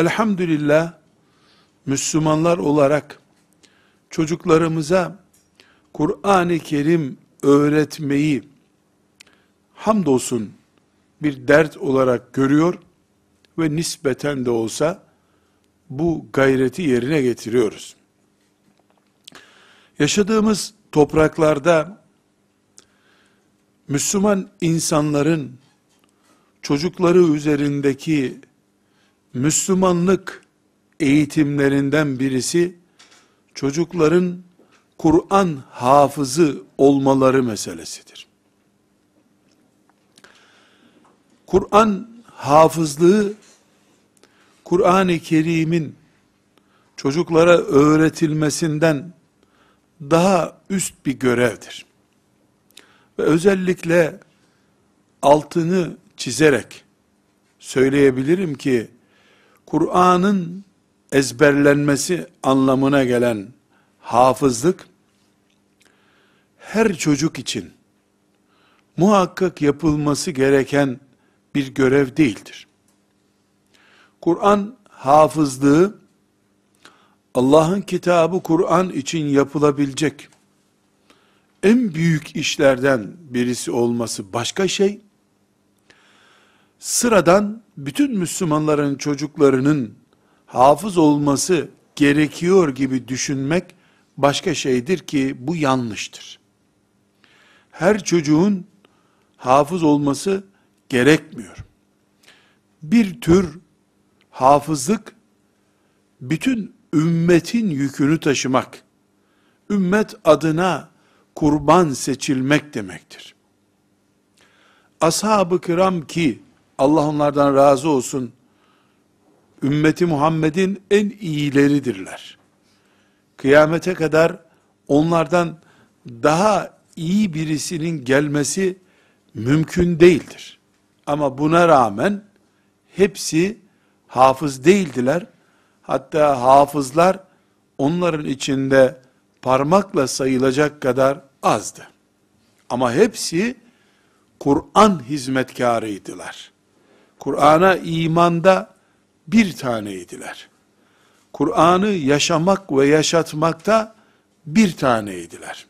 Elhamdülillah Müslümanlar olarak çocuklarımıza Kur'an-ı Kerim öğretmeyi hamdolsun bir dert olarak görüyor ve nispeten de olsa bu gayreti yerine getiriyoruz. Yaşadığımız topraklarda Müslüman insanların çocukları üzerindeki Müslümanlık eğitimlerinden birisi çocukların Kur'an hafızı olmaları meselesidir. Kur'an hafızlığı Kur'an-ı Kerim'in çocuklara öğretilmesinden daha üst bir görevdir. Ve özellikle altını çizerek söyleyebilirim ki Kur'an'ın ezberlenmesi anlamına gelen hafızlık, her çocuk için muhakkak yapılması gereken bir görev değildir. Kur'an hafızlığı, Allah'ın kitabı Kur'an için yapılabilecek en büyük işlerden birisi olması başka şey, sıradan bütün Müslümanların çocuklarının hafız olması gerekiyor gibi düşünmek başka şeydir ki bu yanlıştır. Her çocuğun hafız olması gerekmiyor. Bir tür hafızlık bütün ümmetin yükünü taşımak, ümmet adına kurban seçilmek demektir. Ashab-ı kiram ki Allah onlardan razı olsun. Ümmeti Muhammed'in en iyileridirler. Kıyamete kadar onlardan daha iyi birisinin gelmesi mümkün değildir. Ama buna rağmen hepsi hafız değildiler. Hatta hafızlar onların içinde parmakla sayılacak kadar azdı. Ama hepsi Kur'an hizmetkarıydılar. Kur'an'a imanda bir taneydiler. Kur'an'ı yaşamak ve yaşatmakta bir taneydiler.